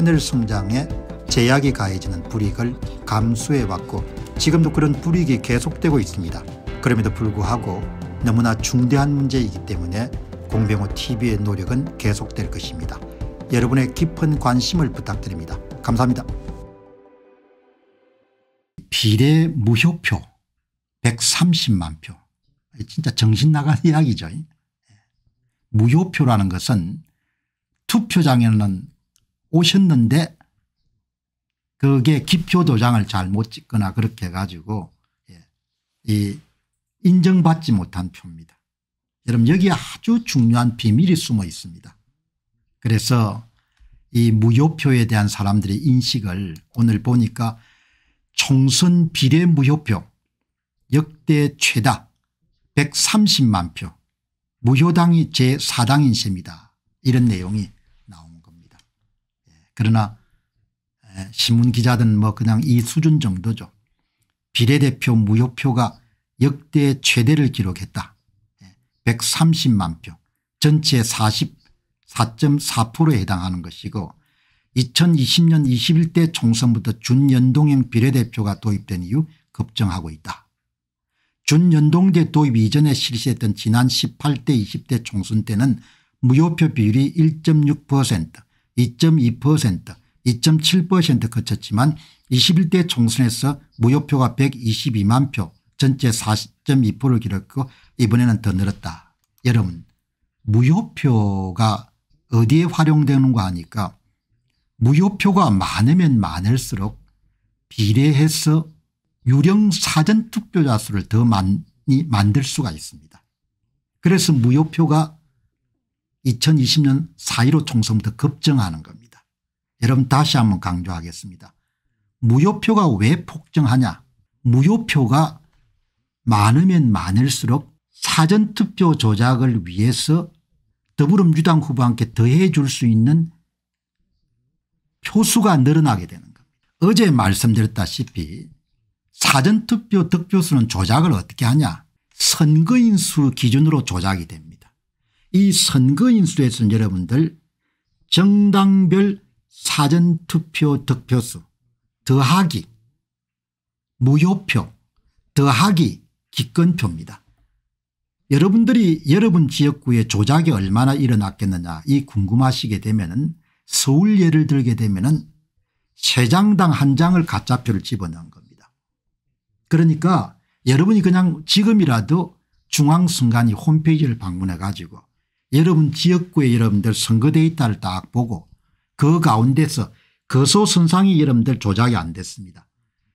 하늘 성장에 제약이 가해지는 불이익을 감수해왔고 지금도 그런 불이익이 계속되고 있습니다. 그럼에도 불구하고 너무나 중대한 문제이기 때문에 공병호 TV의 노력은 계속될 것입니다. 여러분의 깊은 관심을 부탁드립니다. 감사합니다. 비례 무효표 130만 표. 진짜 정신 나간 이야기죠. 예. 무효표라는 것은 투표장에는 오셨는데 그게 기표 도장을 잘 못 찍거나 그렇게 해가지고 예. 이 인정받지 못한 표입니다. 여러분 여기 아주 중요한 비밀이 숨어 있습니다. 그래서 이 무효표에 대한 사람들의 인식을 오늘 보니까 총선 비례 무효표 역대 최다 130만 표 무효당이 제4당인 셈이다 이런 내용이 그러나 신문 기자든 뭐 그냥 이 수준 정도죠. 비례대표 무효표가 역대 최대를 기록했다. 130만 표 전체 44.4%에 해당하는 것이고 2020년 21대 총선부터 준연동형 비례대표가 도입된 이후 급증하고 있다. 준연동제 도입 이전에 실시했던 지난 18대 20대 총선 때는 무효표 비율이 1.6% 2.2% 2.7%거쳤지만 21대 총선에서 무효표가 122만 표 전체 40.2%를 기록했고 이번에는 더 늘었다. 여러분 무효표가 어디에 활용되는가 하니까 무효표가 많으면 많을수록 비례해서 유령 사전투표자 수를 더 많이 만들 수가 있습니다. 그래서 무효표가 2020년 4.15 총선부터 급증하는 겁니다. 여러분 다시 한번 강조하겠습니다. 무효표가 왜 폭증하냐 무효표가 많으면 많을수록 사전투표 조작을 위해서 더불어민주당 후보한테 더해 줄 수 있는 표수가 늘어나게 되는 겁니다. 어제 말씀드렸다시피 사전투표 득표수는 조작을 어떻게 하냐 선거인 수 기준으로 조작이 됩니다. 이 선거인수에서는 여러분들 정당별 사전투표 득표수 더하기 무효표 더하기 기권표입니다. 여러분들이 여러분 지역구에 조작이 얼마나 일어났겠느냐 이 궁금하시게 되면 은 서울 예를 들게 되면 은세 장당 한 장을 가짜표를 집어넣은 겁니다. 그러니까 여러분이 그냥 지금이라도 중앙순간이 홈페이지를 방문해 가지고 여러분 지역구에 여러분들 선거대 있다를 딱 보고 그 가운데서 거소선상이 여러분들 조작이 안 됐습니다.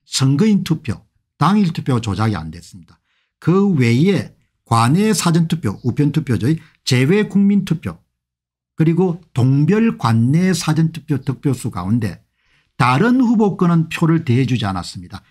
선거인 투표 당일 투표 조작이 안 됐습니다. 그 외에 관내 사전투표 우편투표죠. 제외 국민투표 그리고 동별 관내 사전투표 득표수 가운데 다른 후보권은 표를 대해주지 않았습니다.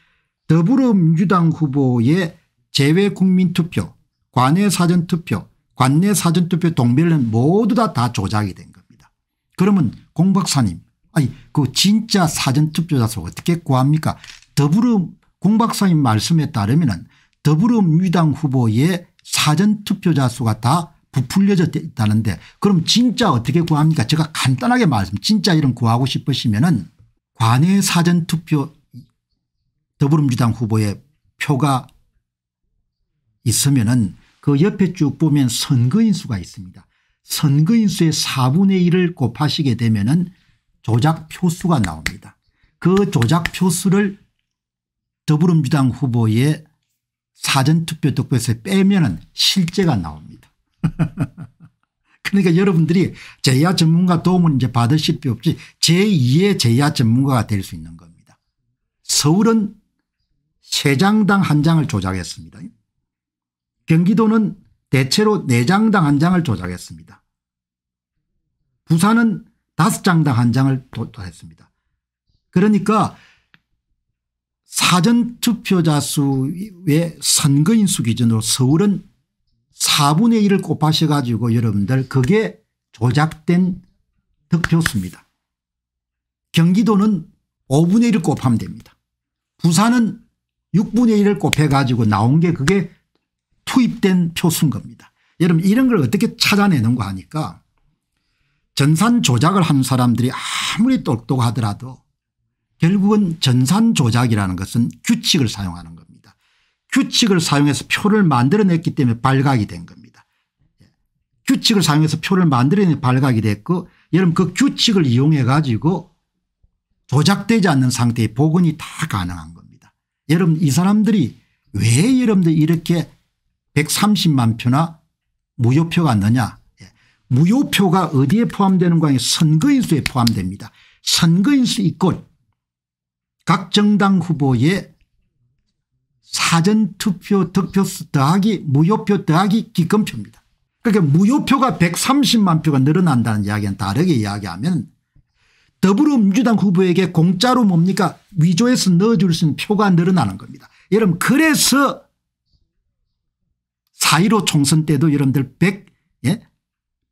더불어민주당 후보의 제외국민투표, 관외사전투표, 관내 사전투표 동별를 모두 다, 다 조작이 된 겁니다. 그러면 공박사님 아니 그 진짜 사전투표자 수 어떻게 구합니까 더불어 공박사님 말씀에 따르면 더불어민주당 후보의 사전투표자 수가 다 부풀려져 있다는데 그럼 진짜 어떻게 구합니까 제가 간단하게 말씀 진짜 이런 구하고 싶으시면 은 관외 사전투표 더불어민주당 후보의 표가 있으면 은그 옆에 쭉 보면 선거인수가 있습니다. 선거인수의 4분의 1을 곱하시게 되면 은 조작표수가 나옵니다. 그 조작표수를 더불어민주당 후보의 사전투표 득표에서 빼면 은 실제가 나옵니다. 그러니까 여러분들이 제야 전문가 도움을 이제 받으실 필요 없이 제2의 제야 전문가가 될 수 있는 겁니다. 서울은 세장당한 장을 조작했습니다. 경기도는 대체로 4장당 한 장을 조작했습니다. 부산은 5장당 한 장을 도작했습니다 그러니까 사전투표자 수의 선거인 수 기준으로 서울은 4분의 1을 곱하셔 가지고 여러분들 그게 조작된 득표수입니다. 경기도는 5분의 1을 곱하면 됩니다. 부산은 6분의 1을 곱해 가지고 나온 게 그게 투입된 표수인 겁니다. 여러분 이런 걸 어떻게 찾아내는가 하니까 전산 조작을 한 사람들이 아무리 똑똑하더라도 결국은 전산 조작이라는 것은 규칙을 사용하는 겁니다. 규칙을 사용해서 표를 만들어냈기 때문에 발각이 된 겁니다. 예. 규칙을 사용해서 표를 만들어내 발각이 됐고 여러분 그 규칙을 이용해 가지고 조작되지 않는 상태의 복원이 다 가능한 겁니다. 여러분 이 사람들이 왜 여러분들 이렇게 130만 표나 무효표가 느냐 예. 무효표가 어디에 포함되는가 하면 선거인수에 포함됩니다. 선거인수 이권 각 정당 후보의 사전투표 득표수 더하기 무효표 더하기 기권표입니다. 그러니까 무효표가 130만 표가 늘어난다는 이야기는 다르게 이야기하면 더불어민주당 후보에게 공짜로 뭡니까 위조해서 넣어줄 수 있는 표가 늘어나는 겁니다. 여러분 그래서 4.15 총선 때도 여러분들 100, 예?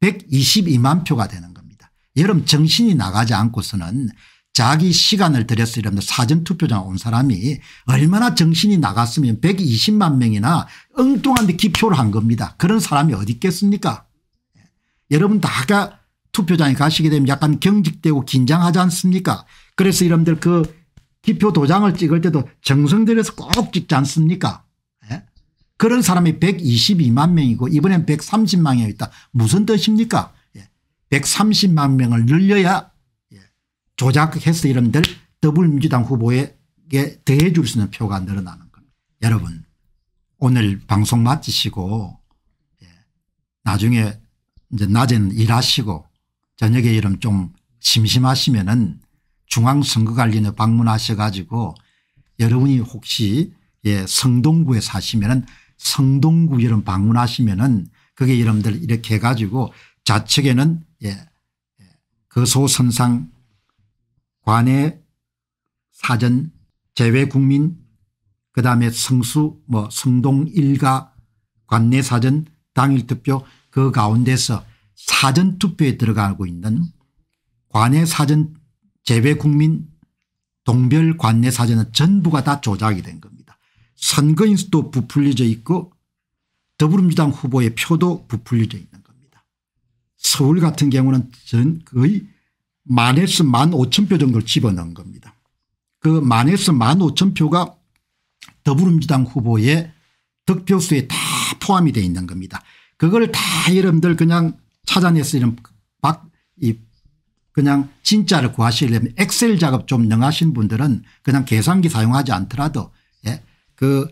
122만 표가 되는 겁니다. 여러분 정신이 나가지 않고서는 자기 시간을 들여서 이러면 사전투표장 온 사람이 얼마나 정신이 나갔으면 120만 명이나 엉뚱한 데 기표를 한 겁니다. 그런 사람이 어디 있겠습니까 예. 여러분 다가 투표장에 가시게 되면 약간 경직되고 긴장하지 않습니까 그래서 여러분들 그 기표 도장을 찍을 때도 정성 들여서 꼭 찍지 않습니까 그런 사람이 122만 명이고 이번엔 130만 명이다. 무슨 뜻입니까? 130만 예. 명을 늘려야 예, 조작해서 이름들 더불민주당 후보에게 더해 줄수 있는 표가 늘어나는 겁니다. 여러분 오늘 방송 마치시고 예, 나중에 이제 낮에는 일하시고 저녁에 이름 좀 심심하시면은 중앙선거관리에 방문하셔 가지고 여러분이 혹시 예, 성동구에 사시면은 성동구 여러분 방문하시면은 그게 여러분들 이렇게 해가지고 좌측에는 예, 예 거소선상 관의 사전 재외국민 그다음에 성수 뭐 성동 일가 관내 사전 당일 투표 그 가운데서 사전 투표에 들어가고 있는 관내 사전 재외국민 동별 관내 사전은 전부가 다 조작이 된 겁니다. 선거인수도 부풀려져 있고 더불어민주당 후보의 표도 부풀려져 있는 겁니다. 서울 같은 경우는 전 거의 만에서 만 오천 표 정도를 집어넣은 겁니다. 그 만에서 만 오천 표가 더불어민주당 후보의 득표수에 다 포함이 되어 있는 겁니다. 그걸 다 여러분들 그냥 찾아내서 이런 박, 이 그냥 진짜를 구하시려면 엑셀 작업 좀 능하신 분들은 그냥 계산기 사용하지 않더라도 그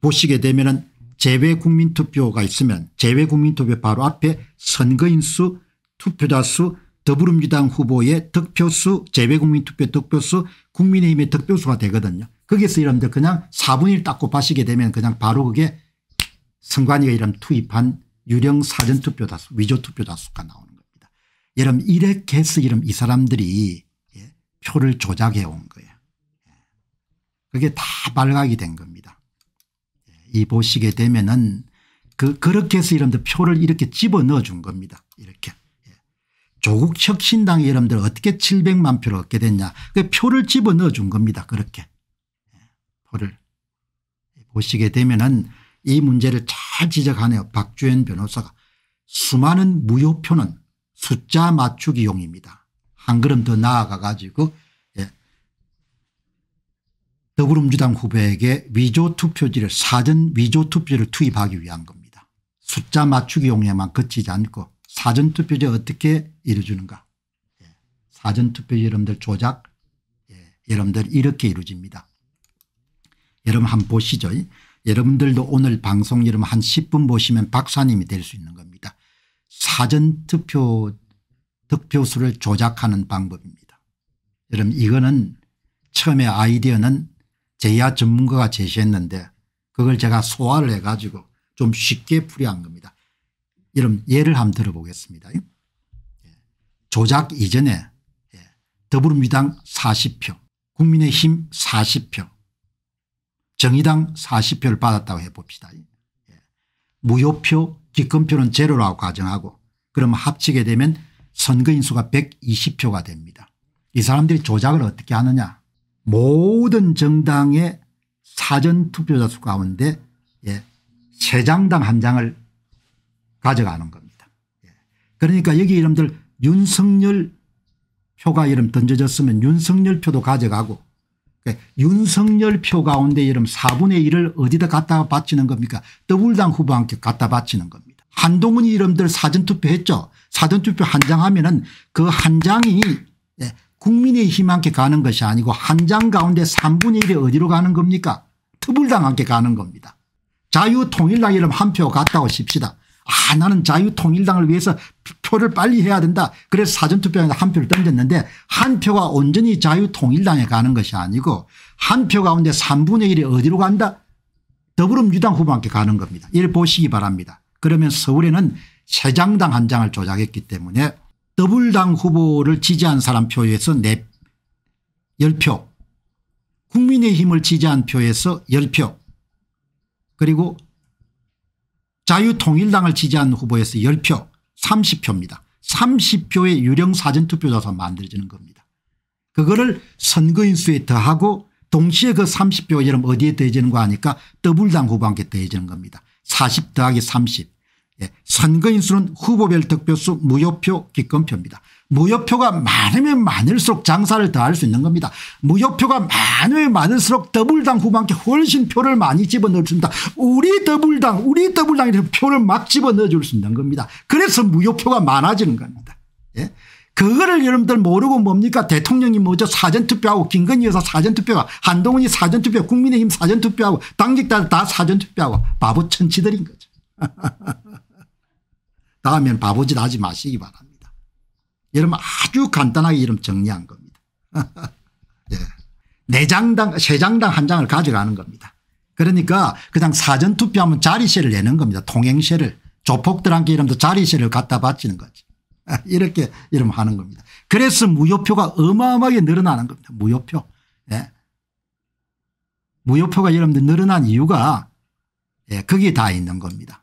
보시게 되면은 제외 국민투표가 있으면 제외 국민투표 바로 앞에 선거인수 투표자 수 더불어민주당 후보의 득표수 제외 국민투표 득표수 국민의힘의 득표수가 되거든요. 거기서 여러분들 그냥 4분의 1 닦고 빠시게 되면 그냥 바로 그게 선관위가 이런 투입한 유령 사전투표 다수 위조투표 다수가 나오는 겁니다. 여러분 이렇게 해서 이름 이 사람들이 예, 표를 조작해 온 거예요. 그게 다 발각이 된 겁니다. 이 보시게 되면은 그 그렇게 해서 이름들 표를 이렇게 집어넣어 준 겁니다. 이렇게. 예. 조국 혁신당이 여러분들 어떻게 700만 표를 얻게 됐냐. 그 표를 집어넣어 준 겁니다. 그렇게. 예. 표를. 보시게 되면은 이 문제를 잘 지적하네요. 박주현 변호사가. 수많은 무효표는 숫자 맞추기 용입니다. 한 걸음 더 나아가 가지고 더불어민주당 후보에게 위조 투표지를 사전 위조 투표를 투입하기 위한 겁니다. 숫자 맞추기 용에만 거치지 않고 사전 투표제 어떻게 이루어주는가 예. 사전 투표 여러분들 조작 예. 여러분들 이렇게 이루어집니다. 여러분 한번 보시죠. 여러분들도 오늘 방송 여러분 한 10분 보시면 박사님이 될 수 있는 겁니다. 사전 투표 득표수를 조작하는 방법입니다. 여러분 이거는 처음에 아이디어는 제야 전문가가 제시했는데 그걸 제가 소화를 해가지고 좀 쉽게 풀이한 겁니다. 여러분 예를 한번 들어보겠습니다. 예. 조작 이전에 예. 더불어민주당 40표 국민의힘 40표 정의당 40표를 받았다고 해봅시다. 예. 무효표 기권표는 제로라고 가정하고 그럼 합치게 되면 선거인수가 120표가 됩니다. 이 사람들이 조작을 어떻게 하느냐 모든 정당의 사전투표자 수 가운데 예, 세 장당 한 장을 가져가는 겁니다. 예. 그러니까 여기 이름들 윤석열 표가 이름 던져졌으면 윤석열 표도 가져가고 예, 윤석열 표 가운데 이름 4분의 1을 어디다 갖다 바치는 겁니까 더블당 후보한테 갖다 바치는 겁니다. 한동훈이 이름들 사전투표했죠. 사전투표 한 장 하면 은그 한 장이 예, 국민의힘한테 가는 것이 아니고 한 장 가운데 3분의 1이 어디로 가는 겁니까 터불당한테 가는 겁니다. 자유통일당이름한 표 갔다고 칩시다. 아 나는 자유통일당을 위해서 표를 빨리 해야 된다. 그래서 사전투표에 한 표를 던졌는데 한 표가 온전히 자유통일당에 가는 것이 아니고 한 표 가운데 3분의 1이 어디로 간다 더불어민주당 후보한테 가는 겁니다. 이를 보시기 바랍니다. 그러면 서울에는 세 장당 한 장을 조작했기 때문에 더블당 후보를 지지한 사람 표에서 10표 국민의힘을 지지한 표에서 10표 그리고 자유통일당을 지지한 후보에서 10표 30표입니다. 30표의 유령 사전투표자서 만들어지는 겁니다. 그거를 선거인수에 더하고 동시에 그 30표 여러분 어디에 더해지는 거 아니까 더블당 후보한테 더해지는 겁니다. 40 더하기 30 예, 선거인수는 후보별 득표수 무효표 기권표입니다. 무효표가 많으면 많을수록 장사를 더할 수 있는 겁니다. 무효표가 많으면 많을수록 더블당 후반께 훨씬 표를 많이 집어넣을 수다 우리 더블당 우리 더블당이 표를 막 집어넣어 줄 수 있는 겁니다. 그래서 무효표가 많아지는 겁니다. 예? 그거를 여러분들 모르고 뭡니까 대통령이 먼저 사전투표하고 김건희 여사 사전투표하고 한동훈이 사전투표 국민의힘 사전투표하고 당직자들 다 사전투표하고 바보 천치들인 거죠. 다음엔 바보짓 하지 마시기 바랍니다. 여러분 아주 간단하게 이름 정리한 겁니다. 네. 네 장당 세 장당 한 장을 가져가는 겁니다. 그러니까 그냥 사전투표하면 자리세를 내는 겁니다. 통행세를 조폭들한테 이름도 자리세를 갖다 바치는 거지. 이렇게 이름 하는 겁니다. 그래서 무효표가 어마어마하게 늘어나는 겁니다. 무효표. 예. 무효표가 여러분들 늘어난 이유가 예, 거기에 다 있는 겁니다.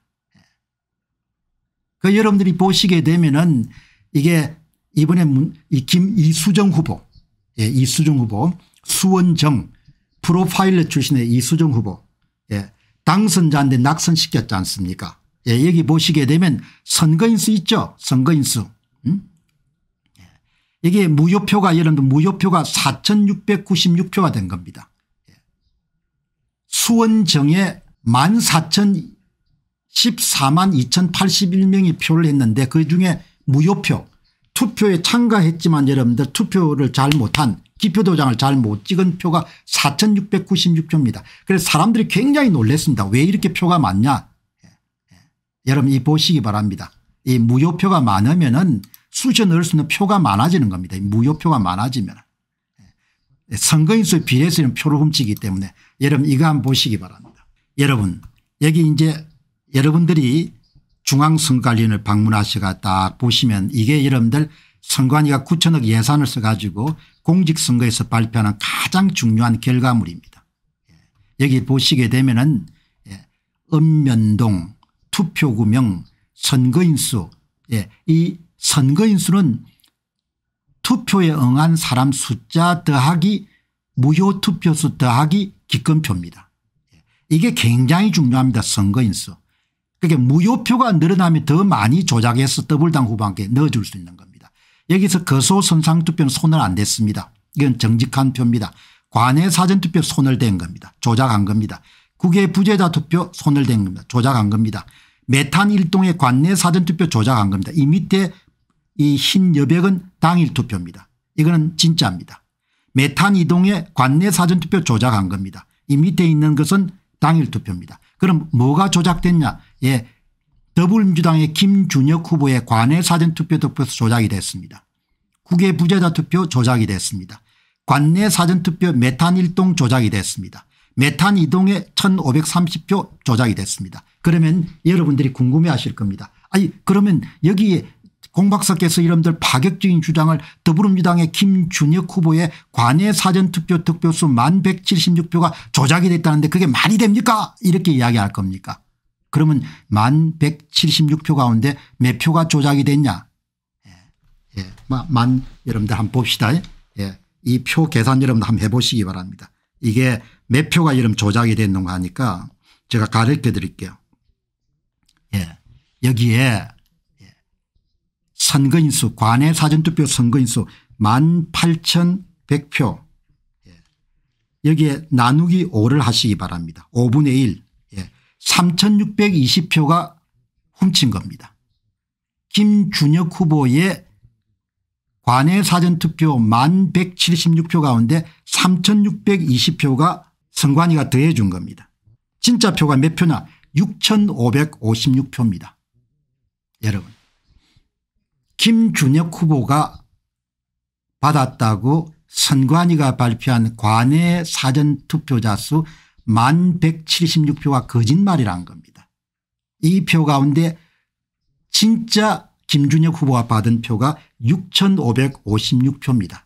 그 여러분들이 보시게 되면은 이게 이번에 이 김이수정 후보 예, 이수정 후보 수원정 프로파일러 출신의 이수정 후보 예, 당선자인데 낙선시켰지 않습니까 예, 여기 보시게 되면 선거인수 있죠 선거인수 음? 예. 이게 무효표가 여러분들 무효표가 4696표가 된 겁니다 예. 수원정의14,000 14만 2081명이 표를 했는데 그중에 무효표 투표에 참가했지만 여러분들 투표를 잘 못한 기표 도장을 잘 못 찍은 표가 4696표입니다. 그래서 사람들이 굉장히 놀랐습니다. 왜 이렇게 표가 많냐 예, 예. 여러분 이 보시기 바랍니다. 이 무효표가 많으면 은수시 넣을 수 있는 표가 많아지는 겁니다. 무효표가 많아지면 예, 선거인수에 비례해서 표를 훔치기 때문에 여러분 이거 한번 보시기 바랍니다. 여러분 여기 이제 여러분들이 중앙선관위원을 방문하셔가 딱 보시면 이게 여러분들 선관위가 9천억 예산을 써가지고 공직선거에서 발표하는 가장 중요한 결과물입니다. 예. 여기 보시게 되면은 읍면동 예, 투표구명 선거인수 예, 이 선거인수는 투표에 응한 사람 숫자 더하기 무효 투표수 더하기 기권표입니다. 이게 굉장히 중요합니다. 선거인수. 그게 무효표가 늘어나면 더 많이 조작해서 더블당 후보한테 넣어줄 수 있는 겁니다. 여기서 거소 선상투표는 손을 안 댔습니다. 이건 정직한 표입니다. 관외 사전투표 손을 댄 겁니다. 조작한 겁니다. 국외 부재자 투표 손을 댄 겁니다. 조작한 겁니다. 메탄 일동의 관내 사전투표 조작한 겁니다. 이 밑에 이 흰 여백은 당일 투표입니다. 이거는 진짜입니다. 메탄 이동의 관내 사전투표 조작한 겁니다. 이 밑에 있는 것은 당일 투표입니다. 그럼 뭐가 조작됐냐 예, 더불어민주당의 김준혁 후보의 관외 사전투표 득표수 조작이 됐습니다. 국외 부재자 투표 조작이 됐습니다. 관내 사전투표 메탄 1동 조작이 됐습니다. 메탄 2동에 1530표 조작이 됐습니다. 그러면 여러분들이 궁금해하실 겁니다. 아니 그러면 여기에 공박사께서 이름들 파격적인 주장을 더불어민주당의 김준혁 후보의 관외 사전투표 득표수 1176표가 조작이 됐다는데 그게 말이 됩니까 이렇게 이야기할 겁니까 그러면 만 176표 가운데 몇 표가 조작이 됐냐. 예. 예. 만 여러분들 한번 봅시다. 예. 이표 계산 여러분들 한번 해보시기 바랍니다. 이게 몇 표가 여러분 조작이 됐는가 하니까 제가 가르쳐 드릴게요. 예. 여기에 예, 선거인수 관외 사전투표 선거인수 18,100표 예, 여기에 나누기 5를 하시기 바랍니다. 5분의 1 3620표가 훔친 겁니다. 김준혁 후보의 관외 사전투표 1176표 가운데 3620표가 선관위가 더해 준 겁니다. 진짜 표가 몇 표나 6556표입니다. 여러분 김준혁 후보가 받았다고 선관위가 발표한 관외 사전투표자 수만 176표가 거짓말이란 겁니다. 이 표 가운데 진짜 김준혁 후보가 받은 표가 6556표입니다.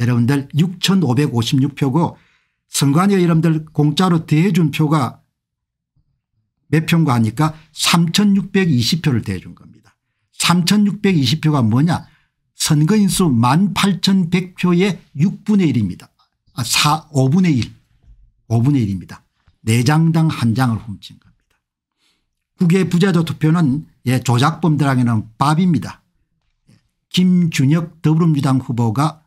여러분들 6556표고 선관위 여러분들 공짜로 대해준 표가 몇 표인가 하니까 3620표를 대해준 겁니다. 3620표가 뭐냐 선거인수 18100표의 6분의 1입니다. 아, 4, 5분의 1. 5분의 1입니다. 4장당 한장을 훔친 겁니다. 국외 부자조 투표는 예, 조작범들에게는 밥입니다. 예, 김준혁 더불어민주당 후보가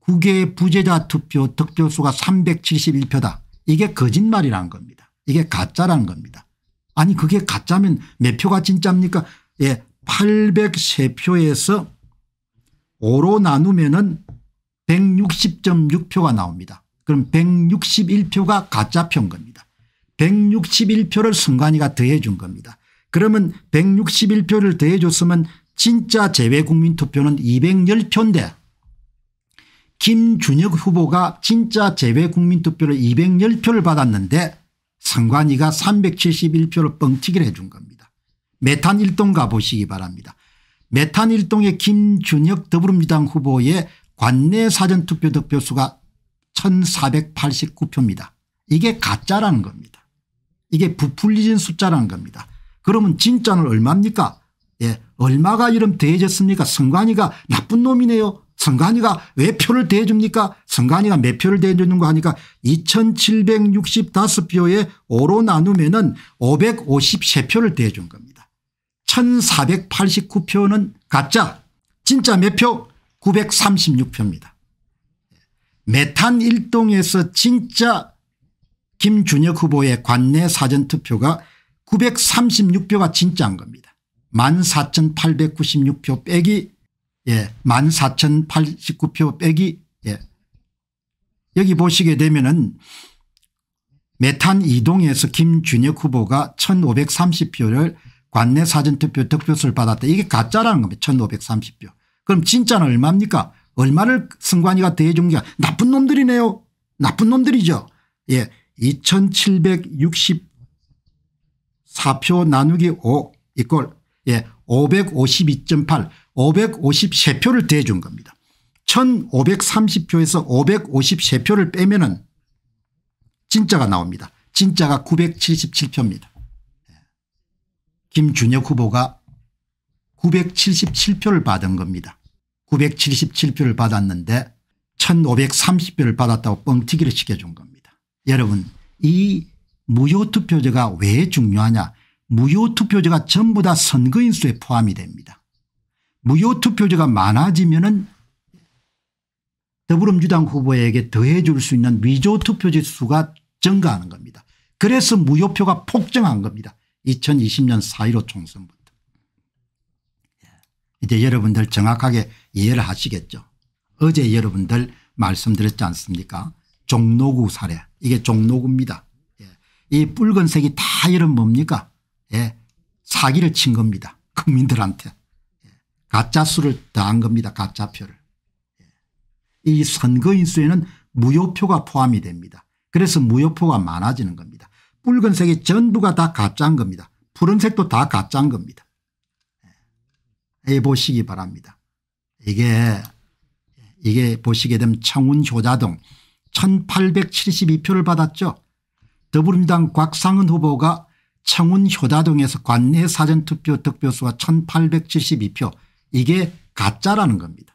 국외 부재자 투표 득표수가 371표다. 이게 거짓말이란 겁니다. 이게 가짜란 겁니다. 아니 그게 가짜면 몇 표가 진짜입니까 예, 803표에서 5로 나누면 160.6표가 나옵니다. 그럼 161표가 가짜표인 겁니다. 161표를 선관이가 더해 준 겁니다. 그러면 161표를 더해 줬으면 진짜 재외국민 투표는 210표인데 김준혁 후보가 진짜 재외국민 투표를 210표를 받았는데 선관위가 371표를 뻥튀기를 해준 겁니다. 메탄1동 가보시기 바랍니다. 메탄1동의 김준혁 더불어민주당 후보의 관내 사전투표 득표수가 1489표입니다. 이게 가짜라는 겁니다. 이게 부풀리진 숫자라는 겁니다. 그러면 진짜는 얼마입니까? 예, 얼마가 이름 대해졌습니까? 성관이가 나쁜 놈이네요. 성관이가왜 표를 대해줍니까? 성관이가몇 표를 대해주는 거 하니까 2765표에 5로 나누면 은5 5 3표를 대해준 겁니다. 1489표는 가짜 진짜 몇 표? 936표입니다. 메탄 일동에서 진짜 김준혁 후보의 관내 사전투표가 936표가 진짜인 겁니다. 14,896표 빼기 예, 14,089표 빼기 예. 여기 보시게 되면은 메탄 이동에서 김준혁 후보가 1530표를 관내 사전투표 득표수를 받았다. 이게 가짜라는 겁니다. 1530표. 그럼 진짜는 얼마입니까? 얼마를 승관이가 대해준 게 나쁜 놈들이네요. 나쁜 놈들이죠. 예, 2764표 나누기 5 이꼴 예, 552.8 553표를 대해준 겁니다. 1530표에서 553표를 빼면 은 진짜가 나옵니다. 진짜가 977표입니다. 예. 김준혁 후보가 977표를 받은 겁니다. 977표를 받았는데 1530표를 받았다고 뻥튀기를 시켜준 겁니다. 여러분 이 무효투표제가 왜 중요하냐 무효투표제가 전부 다 선거인수에 포함이 됩니다. 무효투표제가 많아지면 은 더불어민주당 후보에게 더해 줄 수 있는 위조투표지 수가 증가하는 겁니다. 그래서 무효표가 폭증한 겁니다. 2020년 4.15 총선보다. 이제 여러분들 정확하게 이해를 하시겠죠. 어제 여러분들 말씀드렸지 않습니까 종로구 사례 이게 종로구입니다. 예. 이 붉은색이 다 이런 뭡니까 예. 사기를 친 겁니다. 국민들한테. 예. 가짜 수를 더한 겁니다. 가짜 표를. 예. 이 선거인수에는 무효표가 포함이 됩니다. 그래서 무효표가 많아지는 겁니다. 붉은색이 전부가 다 가짜인 겁니다. 푸른색도 다 가짜인 겁니다. 해보시기 바랍니다. 이게 이게 보시게 되면 청운 효자동 1872표를 받았죠. 더불어민당 곽상은 후보가 청운 효자동에서 관내 사전투표 득표수와 1872표 이게 가짜라는 겁니다.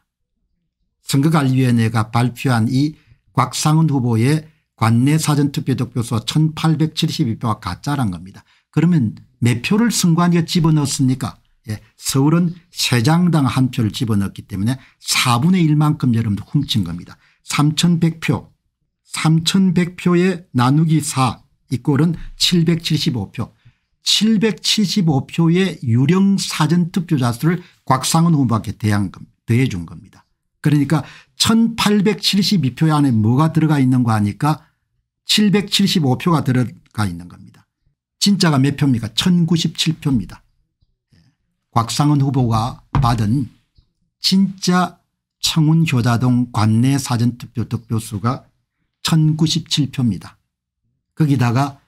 선거관리위원회가 발표한 이 곽상은 후보의 관내 사전투표 득표수와 1872표가 가짜란 겁니다. 그러면 몇 표를 선관위가 집어넣었습니까 예, 서울은 세장당한 표를 집어넣었기 때문에 4분의 1만큼 여러분들 훔친 겁니다. 3100표 3100표에 나누기 4 이꼴은 775표 775표의 유령 사전투표자 수를 곽상은 후보에게 대한 대해준 겁니다. 그러니까 1872표 안에 뭐가 들어가 있는 거 아니까 775표가 들어가 있는 겁니다. 진짜가 몇 표입니까 1097표입니다. 곽상은 후보가 받은 진짜 청운 교자동 관내 사전투표 득표수가 1097표입니다. 거기다가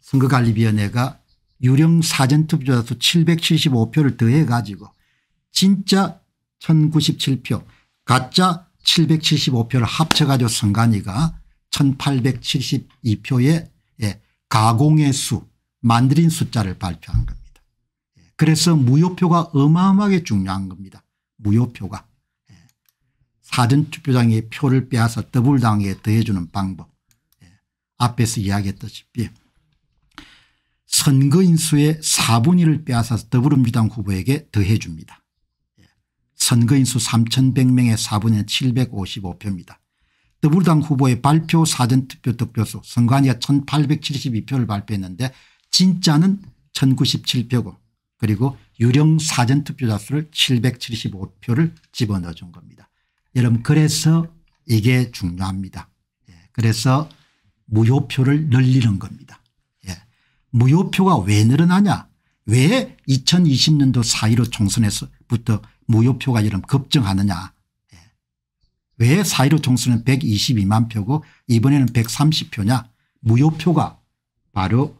선거관리위원회가 유령 사전투표자수 775표를 더해 가지고 진짜 1097표 가짜 775표를 합쳐 가지고 선관위가 1872표의 예, 가공의 수 만들인 숫자를 발표한 겁니다. 그래서 무효표가 어마어마하게 중요한 겁니다. 무효표가. 예. 사전투표장의 표를 빼앗아 더블당에 더해주는 방법. 예. 앞에서 이야기했듯이 선거인수의 4분의 1을 빼앗아서 더불어민주당 후보에게 더해줍니다. 예. 선거인수 3,100명의 4분의 755표입니다. 더불어당 후보의 발표 사전투표 득표수 선관위가 1,872표를 발표했는데 진짜는 1,097표고 그리고 유령 사전투표자 수를 775표를 집어넣어 준 겁니다. 여러분 그래서 이게 중요합니다. 예. 그래서 무효표를 늘리는 겁니다. 예. 무효표가 왜 늘어나냐 왜 2020년도 4.15 총선에서부터 무효표가 여러분 급증하느냐 예. 왜4.15 총선은 122만 표고 이번에는 130표냐 무효표가 바로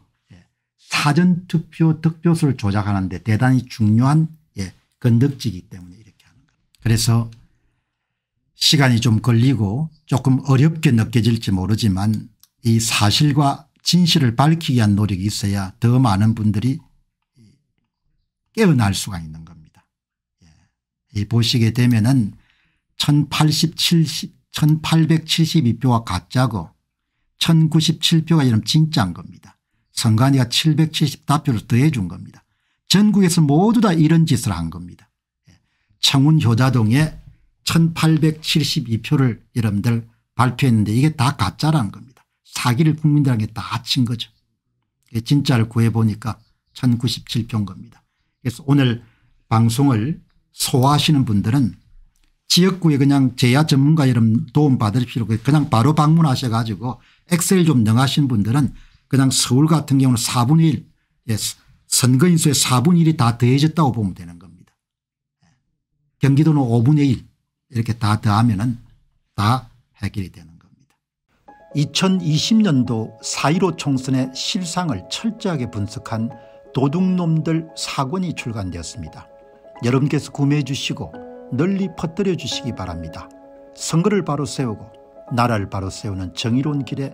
사전투표 득표수를 조작하는데 대단히 중요한 예, 건덕지기 이 때문에 이렇게 하는 겁니다. 그래서 시간이 좀 걸리고 조금 어렵게 느껴질지 모르지만 이 사실과 진실을 밝히기 위한 노력이 있어야 더 많은 분들이 깨어날 수가 있는 겁니다. 예. 이 보시게 되면은 1 8 7 2표가 가짜고 1097표가 이런 진짜인 겁니다. 선관위가 770 답표를 더해 준 겁니다. 전국에서 모두 다 이런 짓을 한 겁니다. 예. 청운 효자동에 1872표를 여러분들 발표했는데 이게 다 가짜라는 겁니다. 사기를 국민들에게 다 친 거죠. 진짜를 구해보니까 1097표인 겁니다. 그래서 오늘 방송을 소화하시는 분들은 지역구에 그냥 제야 전문가 여러분 도움받을 필요 없고 그냥 바로 방문하셔 가지고 엑셀 좀 능하신 분들은 그냥 서울 같은 경우는 4분의 1 예, 선거인수의 4분의 1이 다 더해졌다고 보면 되는 겁니다. 예. 경기도는 5분의 1 이렇게 다 더하면 은다 해결이 되는 겁니다. 2020년도 4.15 총선의 실상을 철저하게 분석한 도둑놈들 사권이 출간되었습니다. 여러분께서 구매해 주시고 널리 퍼뜨려 주시기 바랍니다. 선거를 바로 세우고 나라를 바로 세우는 정의로운 길에